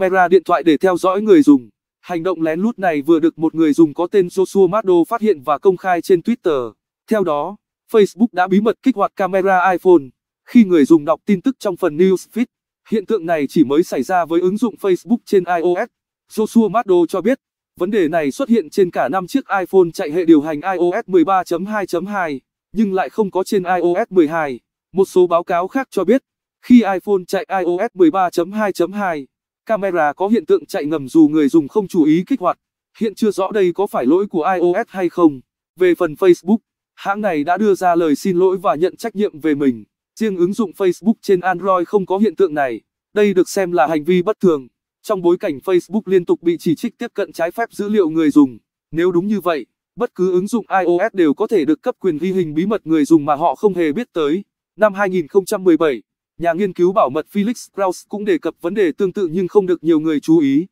camera điện thoại để theo dõi người dùng. Hành động lén lút này vừa được một người dùng có tên Joshua Maddo phát hiện và công khai trên Twitter. Theo đó, Facebook đã bí mật kích hoạt camera iPhone khi người dùng đọc tin tức trong phần newsfeed. Hiện tượng này chỉ mới xảy ra với ứng dụng Facebook trên iOS. Joshua Maddo cho biết, vấn đề này xuất hiện trên cả 5 chiếc iPhone chạy hệ điều hành iOS 13.2.2, nhưng lại không có trên iOS 12. Một số báo cáo khác cho biết, khi iPhone chạy iOS 13.2.2, camera có hiện tượng chạy ngầm dù người dùng không chú ý kích hoạt. Hiện chưa rõ đây có phải lỗi của iOS hay không. Về phần Facebook, hãng này đã đưa ra lời xin lỗi và nhận trách nhiệm về mình. Riêng ứng dụng Facebook trên Android không có hiện tượng này. Đây được xem là hành vi bất thường. Trong bối cảnh Facebook liên tục bị chỉ trích tiếp cận trái phép dữ liệu người dùng, nếu đúng như vậy, bất cứ ứng dụng iOS đều có thể được cấp quyền ghi hình bí mật người dùng mà họ không hề biết tới. Năm 2017 Nhà nghiên cứu bảo mật Felix Strauss cũng đề cập vấn đề tương tự nhưng không được nhiều người chú ý.